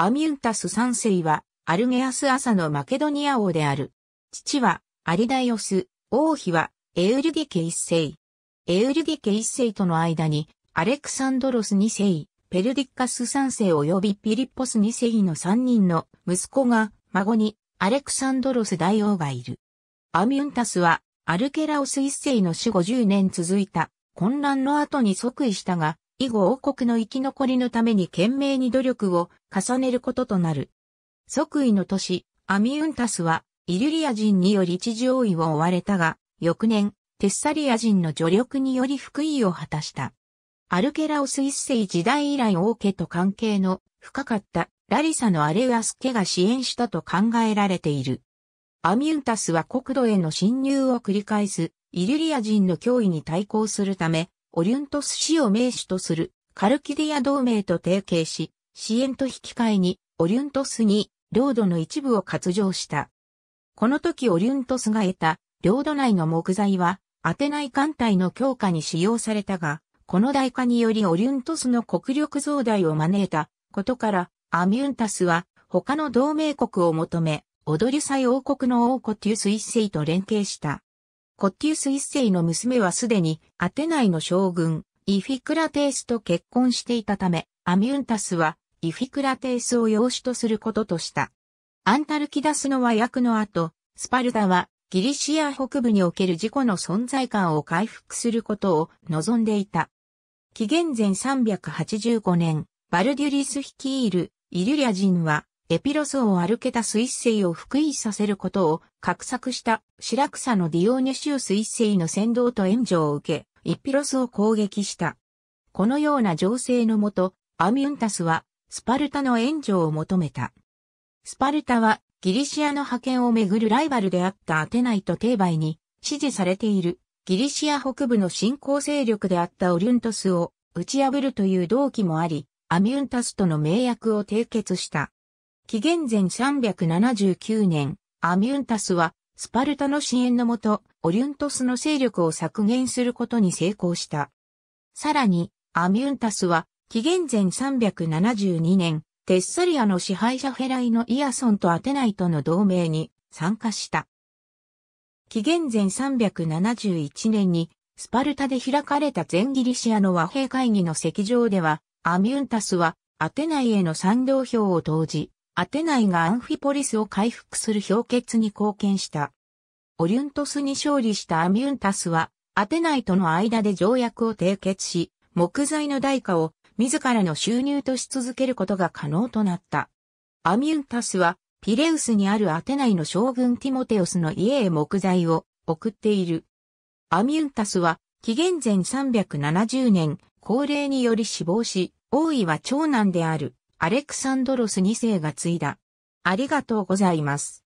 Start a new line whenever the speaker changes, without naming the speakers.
アミュンタス三世は、アルゲアス朝のマケドニア王である。父は、アリダイオス、王妃は、エウリゲケ一世。エウリゲケ一世との間に、アレクサンドロス二世、ペルディッカス三世及びピリッポス二世の三人の息子が、孫に、アレクサンドロス大王がいる。アミュンタスは、アルケラオス一世の死1 0年続いた混乱の後に即位したが、以後王国の生き残りのために懸命に努力を重ねることとなる。即位の年、アミウンタスは、イリュリア人により地上位を追われたが、翌年、テッサリア人の助力により福位を果たした。アルケラオス一世時代以来王家と関係の深かったラリサのアレウアス家が支援したと考えられている。アミウンタスは国土への侵入を繰り返すイリュリア人の脅威に対抗するため、オリュントス氏を名手とするカルキディア同盟と提携し、支援と引き換えにオリュントスに領土の一部を割譲した。この時オリュントスが得た領土内の木材はアテナイ艦隊の強化に使用されたが、この代価によりオリュントスの国力増大を招いたことからアミュンタスは他の同盟国を求め、オドリュサイ王国の王コテュス一世と連携した。コッティウス一世の娘はすでにアテナイの将軍、イフィクラテースと結婚していたため、アミュンタスはイフィクラテースを養子とすることとした。アンタルキダスの和訳の後、スパルタはギリシア北部における事故の存在感を回復することを望んでいた。紀元前385年、バルデュリス率いるイリュリア人はエピロスをアルケタス一世を復位させることを画策した白草のディオーネシウス一世の先導と援助を受け、イピロスを攻撃した。このような情勢のもと、アミュンタスはスパルタの援助を求めた。スパルタはギリシアの覇権をめぐるライバルであったアテナイとテーバイに支持されているギリシア北部の新興勢力であったオリュントスを打ち破るという動機もあり、アミュンタスとの盟約を締結した。紀元前379年、アミュンタスは、スパルタの支援のもと、オリュントスの勢力を削減することに成功した。さらに、アミュンタスは、紀元前372年、テッサリアの支配者フェライのイアソンとアテナイとの同盟に参加した。紀元前371年に、スパルタで開かれた全ギリシアの和平会議の席上では、アミュンタスは、アテナイへの賛同票を投じ、アテナイがアンフィポリスを回復する氷結に貢献した。オリュントスに勝利したアミュンタスは、アテナイとの間で条約を締結し、木材の代価を自らの収入とし続けることが可能となった。アミュンタスは、ピレウスにあるアテナイの将軍ティモテオスの家へ木材を送っている。アミュンタスは、紀元前370年、高齢により死亡し、王位は長男である。アレクサンドロス2世が継いだ。ありがとうございます。